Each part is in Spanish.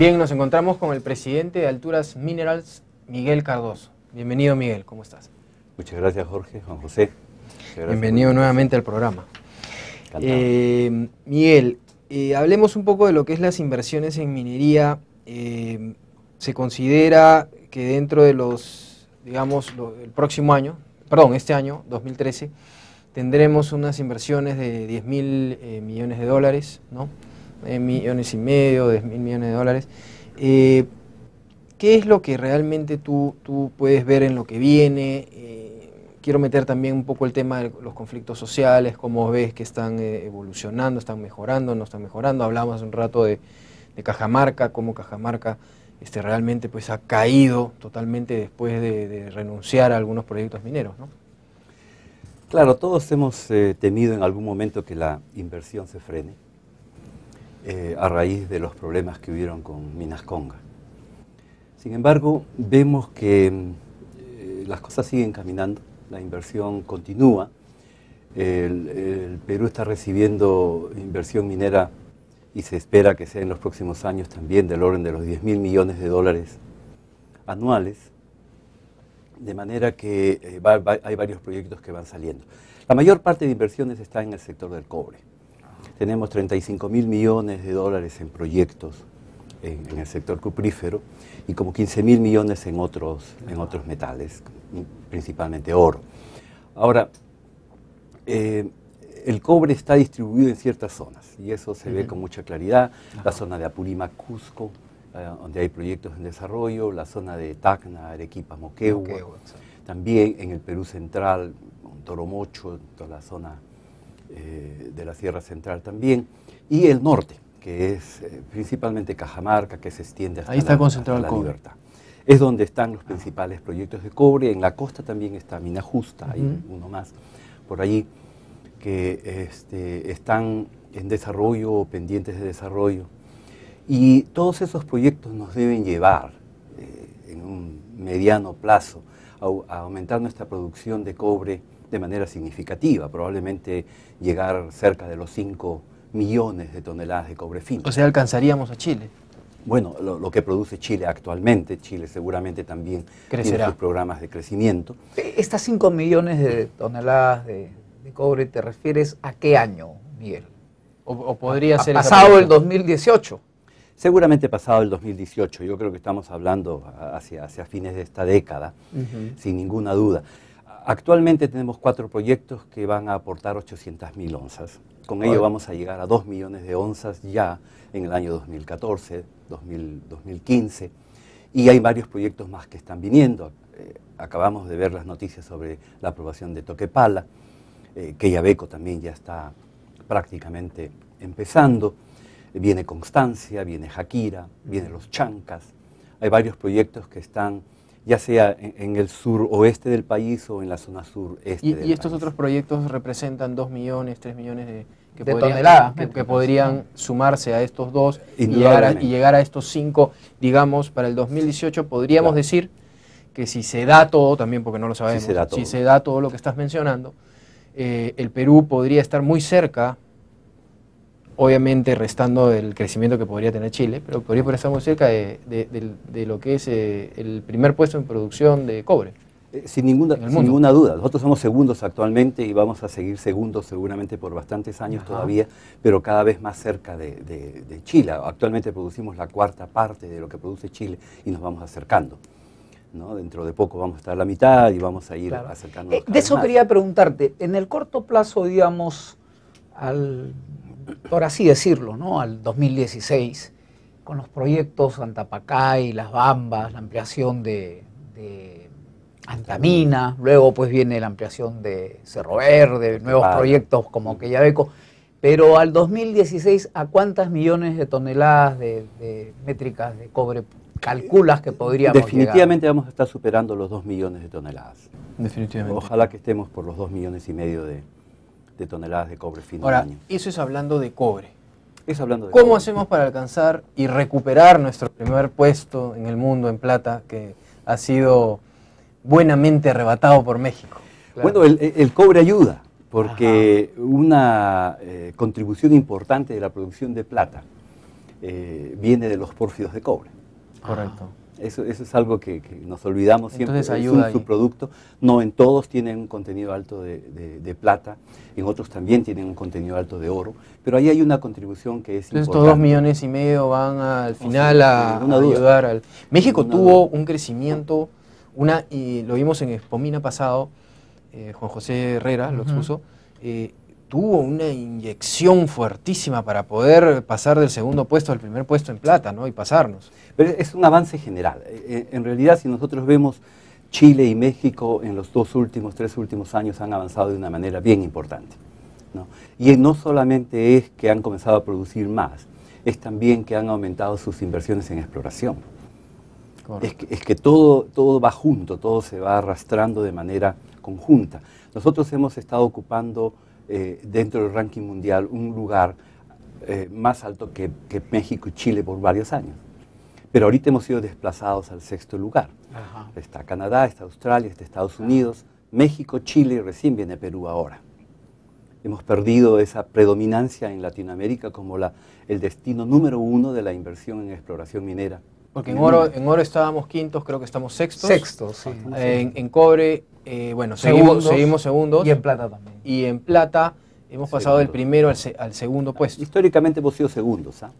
Bien, nos encontramos con el presidente de Alturas Minerals, Miguel Cardoso. Bienvenido, Miguel, ¿cómo estás? Muchas gracias, Jorge, Juan José. Bienvenido nuevamente al programa. Eh, Miguel, eh, hablemos un poco de lo que es las inversiones en minería. Eh, se considera que dentro de los, digamos, el próximo año, perdón, este año, 2013, tendremos unas inversiones de 10 mil millones de dólares, ¿no? Eh, millones y medio, de mil millones de dólares. Eh, ¿Qué es lo que realmente tú, tú puedes ver en lo que viene? Eh, quiero meter también un poco el tema de los conflictos sociales, cómo ves que están evolucionando, están mejorando, no están mejorando. Hablamos un rato de, Cajamarca, cómo Cajamarca este, realmente pues, ha caído totalmente después de, renunciar a algunos proyectos mineros. Claro, todos hemos temido en algún momento que la inversión se frene eh, a raíz de los problemas que hubieron con Minas Conga. Sin embargo, vemos que eh, las cosas siguen caminando, la inversión continúa, el, Perú está recibiendo inversión minera y se espera que sea en los próximos años también del orden de los 10 mil millones de dólares anuales, de manera que eh, hay varios proyectos que van saliendo. La mayor parte de inversiones está en el sector del cobre. Tenemos 35 mil millones de dólares en proyectos en, el sector cuprífero y como 15 mil millones en otros, en otros metales, principalmente oro. Ahora, eh, el cobre está distribuido en ciertas zonas y eso se ve con mucha claridad. La zona de Apurímac, Cusco, eh, donde hay proyectos en desarrollo, la zona de Tacna, Arequipa, Moquegua. También en el Perú central, Toromocho, toda la zona eh, de la Sierra Central también, y el norte, que es eh, principalmente Cajamarca, que se extiende hasta, Ahí está concentrado el la libertad. Es donde están los principales proyectos de cobre. En la costa también está Mina Justa, hay uno más por allí, que este, están en desarrollo o pendientes de desarrollo. Y todos esos proyectos nos deben llevar eh, en un mediano plazo a aumentar nuestra producción de cobre de manera significativa, probablemente llegar cerca de los 5 millones de toneladas de cobre fino. O sea, alcanzaríamos a Chile. Bueno, lo, que produce Chile actualmente, Chile seguramente también Crecerá. tiene sus programas de crecimiento. Eh, estas 5 millones de toneladas de, cobre, ¿te refieres a qué año, Miguel? O, podría ser... Pasado el 2018 seguramente pasado el 2018, yo creo que estamos hablando hacia, fines de esta década, sin ninguna duda. Actualmente tenemos cuatro proyectos que van a aportar 800.000 onzas. Con ello vamos a llegar a 2 millones de onzas ya en el año 2014, 2015. Y hay varios proyectos más que están viniendo. Eh, acabamos de ver las noticias sobre la aprobación de Toquepala, eh, que también ya está prácticamente empezando. Viene Constancia, viene Jaquira, viene los Chancas. Hay varios proyectos que están ya sea en, el sur oeste del país o en la zona sur este. Y, y estos otros proyectos representan 2 millones, 3 millones de, que podrían, toneladas que, podrían sumarse a estos dos y llegar a, estos cinco, digamos, para el 2018 podríamos decir que si se da todo, también porque no lo sabemos, si se da todo, lo que estás mencionando, eh, el Perú podría estar muy cerca obviamente restando el crecimiento que podría tener Chile, pero podría estar muy cerca de, lo que es eh, el primer puesto en producción de cobre. Eh, sin, ninguna, ninguna, duda, nosotros somos segundos actualmente y vamos a seguir segundos seguramente por bastantes años todavía, pero cada vez más cerca de, Chile. Actualmente producimos la cuarta parte de lo que produce Chile y nos vamos acercando. ¿no? Dentro de poco vamos a estar a la mitad y vamos a ir acercando acercándonos. Eh, de eso quería preguntarte, en el corto plazo, digamos, al por así decirlo, ¿no? al 2016, con los proyectos Antapacay, Las Bambas, la ampliación de, Antamina, luego pues viene la ampliación de Cerro Verde, nuevos proyectos como Quellaveco. Pero al 2016, ¿a cuántas millones de toneladas de, métricas de cobre calculas que podríamos Definitivamente vamos a estar superando los 2 millones de toneladas. Definitivamente. Ojalá que estemos por los 2 millones y medio de, de toneladas de cobre fin Ahora, año. Eso es hablando de cobre. Es hablando de ¿Cómo hacemos para alcanzar y recuperar nuestro primer puesto en el mundo en plata que ha sido buenamente arrebatado por México? Bueno, el, cobre ayuda porque una eh, contribución importante de la producción de plata eh, viene de los pórfidos de cobre. Correcto. Eso, eso es algo que, nos olvidamos siempre. Ayuda es un subproducto. No en todos tienen un contenido alto de, plata, en otros también tienen un contenido alto de oro, pero ahí hay una contribución que es Entonces importante. estos dos millones y medio van al final a, ayudar al... México tuvo un crecimiento, una y lo vimos en Expomina pasado, eh, Juan José Herrera lo expuso, eh, tuvo una inyección fuertísima para poder pasar del segundo puesto al primer puesto en plata, ¿no? Y pasarnos. Pero es un avance general. Eh, eh, en realidad, si nosotros vemos Chile y México en los dos últimos, tres últimos años han avanzado de una manera bien importante. Y eh, no solamente es que han comenzado a producir más, es también que han aumentado sus inversiones en exploración. Es que, todo, todo va junto, todo se va arrastrando de manera conjunta. Nosotros hemos estado ocupando eh, dentro del ranking mundial un lugar eh, más alto que, México y Chile por varios años. Pero ahorita hemos sido desplazados al sexto lugar. Está Canadá, está Australia, está Estados Unidos, México, Chile y recién viene Perú ahora. Hemos perdido esa predominancia en Latinoamérica como el destino número uno de la inversión en exploración minera porque en oro, en oro estábamos quintos, creo que estamos sextos. Ah, sextos, sí. En, cobre, eh, bueno, seguimos, seguimos segundos. Y en plata también. Y en plata hemos pasado del primero al, segundo puesto. Históricamente hemos sido segundos. ¿ah?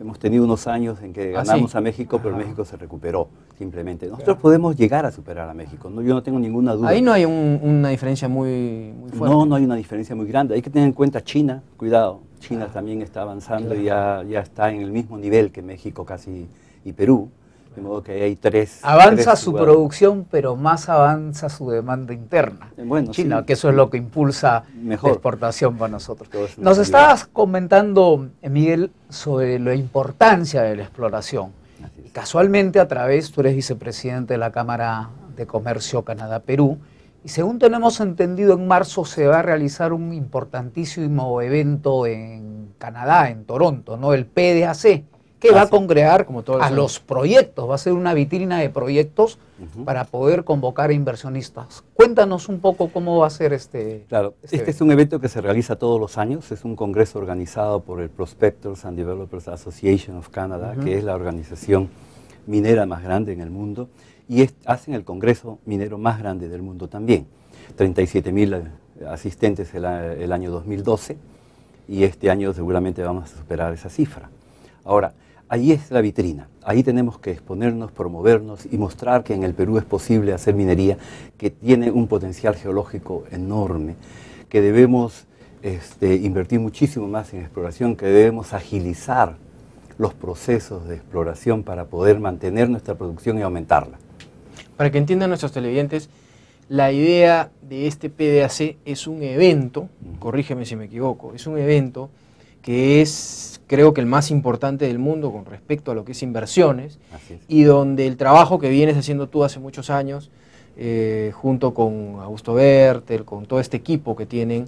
Hemos tenido unos años en que ah, ganamos a México, pero México se recuperó simplemente. Nosotros podemos llegar a superar a México, yo no tengo ninguna duda. Ahí no hay una diferencia muy, fuerte. No, no hay una diferencia muy grande. Hay que tener en cuenta China, cuidado. China también está avanzando y ya, ya está en el mismo nivel que México casi y Perú. De modo que hay tres. Avanza su producción, pero más avanza su demanda interna. Eh, bueno, China, que eso es lo que impulsa la exportación para nosotros. Nos estabas comentando, eh, Miguel, sobre la importancia de la exploración. casualmente, a través, tú eres vicepresidente de la Cámara de Comercio Canadá-Perú. Y según tenemos entendido, en marzo se va a realizar un importantísimo evento en Canadá, en Toronto, ¿no? El PDAC que va a congregar como a los proyectos, va a ser una vitrina de proyectos para poder convocar a inversionistas. Cuéntanos un poco cómo va a ser este. Claro, este, este es un evento que se realiza todos los años, es un congreso organizado por el Prospectors and Developers Association of Canada, que es la organización minera más grande en el mundo, y hacen el congreso minero más grande del mundo también. 37 mil eh, asistentes el, el año 2012 y este año seguramente vamos a superar esa cifra. Ahora, Ahí es la vitrina, ahí tenemos que exponernos, promovernos y mostrar que en el Perú es posible hacer minería que tiene un potencial geológico enorme, que debemos este, invertir muchísimo más en exploración, que debemos agilizar los procesos de exploración para poder mantener nuestra producción y aumentarla. Para que entiendan nuestros televidentes, la idea de este PDAC es un evento, corrígeme si me equivoco, es un evento que es creo que el más importante del mundo con respecto a lo que es inversiones, y donde el trabajo que vienes haciendo tú hace muchos años, eh, junto con Augusto Bertel, con todo este equipo que tienen,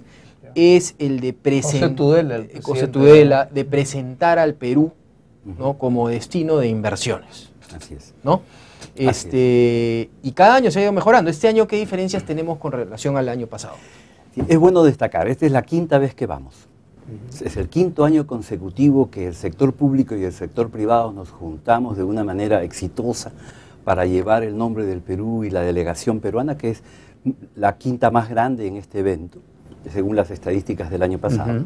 es el de presentar eh, de presentar al Perú ¿no? como destino de inversiones. Así ¿no? Este, es. Y cada año se ha ido mejorando. Este año, ¿qué diferencias tenemos con relación al año pasado? Es bueno destacar, esta es la quinta vez que vamos. Es el quinto año consecutivo que el sector público y el sector privado nos juntamos de una manera exitosa para llevar el nombre del Perú y la delegación peruana, que es la quinta más grande en este evento, según las estadísticas del año pasado,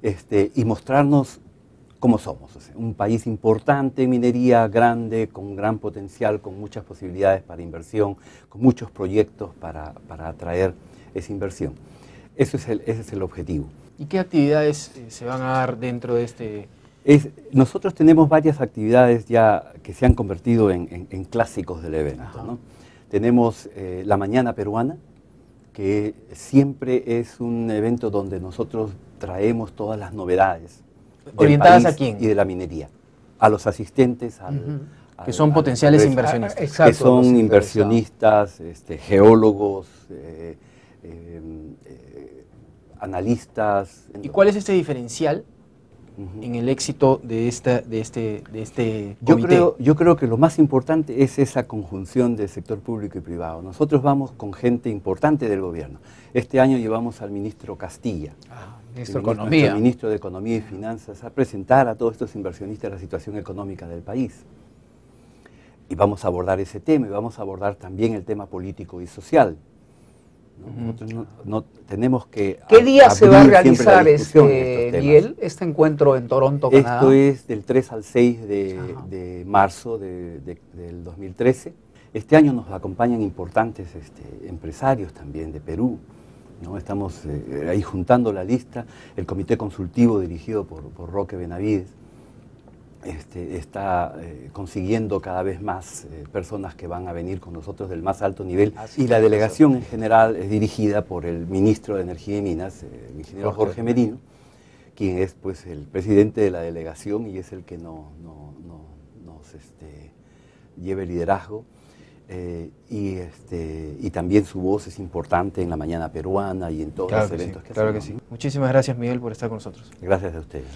este, y mostrarnos cómo somos. un país importante minería, grande, con gran potencial, con muchas posibilidades para inversión, con muchos proyectos para, atraer esa inversión. ese es el objetivo. ¿Y qué actividades eh, se van a dar dentro de este... nosotros tenemos varias actividades ya que se han convertido en, clásicos del evento. Tenemos eh, la mañana peruana, que siempre es un evento donde nosotros traemos todas las novedades. ¿Orientadas a quién? Y de la minería. A los asistentes, que son potenciales inversionistas. Ah, exacto, que son inversionistas, este, geólogos, eh, analistas. ¿Y cuál es este diferencial en el éxito de, esta, de este, de este comité? Yo creo, yo creo que lo más importante es esa conjunción del sector público y privado. Nosotros vamos con gente importante del gobierno. Este año llevamos al ministro Castilla. Ah, Economía. ministro de Economía y Finanzas a presentar a todos estos inversionistas la situación económica del país y vamos a abordar ese tema y vamos a abordar también el tema político y social. No, tenemos que. ¿Qué día se va a realizar este, este encuentro en Toronto, Esto es del 3 al 6 de, marzo del 2013. Este año nos acompañan importantes este, empresarios también de Perú. ¿no? Estamos eh, ahí juntando la lista, el comité consultivo dirigido por Roque Benavides. Este, está eh, consiguiendo cada vez más eh, personas que van a venir con nosotros del más alto nivel. y la delegación en general es dirigida por el ministro de Energía y Minas, eh, el ingeniero Jorge, Merino, quien es pues el presidente de la delegación y es el que no, nos este, lleva el liderazgo. Este, y, también su voz es importante en la mañana peruana y en todos los eventos que, sí, Claro que sí. Muchísimas gracias Miguel por estar con nosotros. Gracias a ustedes.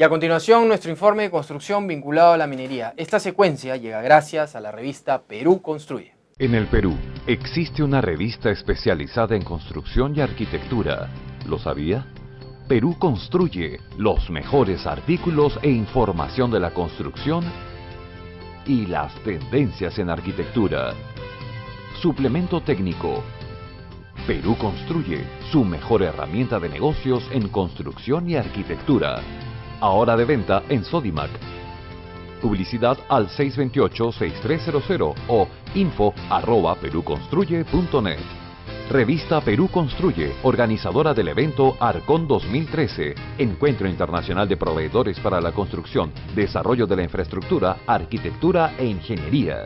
Y a continuación, nuestro informe de construcción vinculado a la minería. Esta secuencia llega gracias a la revista Perú Construye. En el Perú existe una revista especializada en construcción y arquitectura. ¿Lo sabía? Perú Construye los mejores artículos e información de la construcción y las tendencias en arquitectura. Suplemento técnico. Perú Construye su mejor herramienta de negocios en construcción y arquitectura ahora de venta en Sodimac. Publicidad al 628-6300 o info arroba peruconstruye.net. Revista Perú Construye, organizadora del evento Arcon 2013, Encuentro Internacional de Proveedores para la Construcción, Desarrollo de la Infraestructura, Arquitectura e Ingeniería.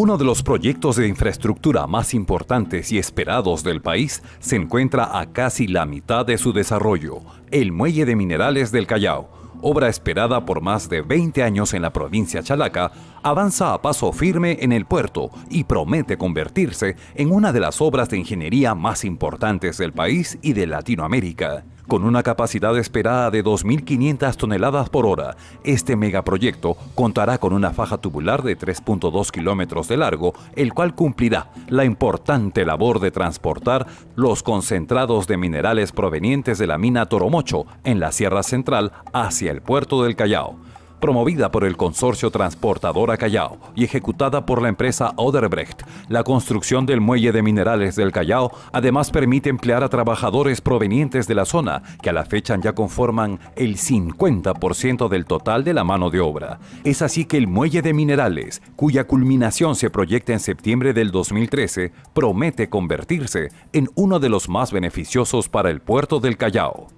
Uno de los proyectos de infraestructura más importantes y esperados del país se encuentra a casi la mitad de su desarrollo, el Muelle de Minerales del Callao, obra esperada por más de 20 años en la provincia Chalaca, avanza a paso firme en el puerto y promete convertirse en una de las obras de ingeniería más importantes del país y de Latinoamérica. Con una capacidad esperada de 2.500 toneladas por hora, este megaproyecto contará con una faja tubular de 3.2 kilómetros de largo, el cual cumplirá la importante labor de transportar los concentrados de minerales provenientes de la mina Toromocho en la Sierra Central hacia el puerto del Callao Promovida por el Consorcio Transportadora Callao y ejecutada por la empresa Oderbrecht, la construcción del muelle de minerales del Callao además permite emplear a trabajadores provenientes de la zona, que a la fecha ya conforman el 50% del total de la mano de obra. Es así que el muelle de minerales, cuya culminación se proyecta en septiembre del 2013, promete convertirse en uno de los más beneficiosos para el puerto del Callao.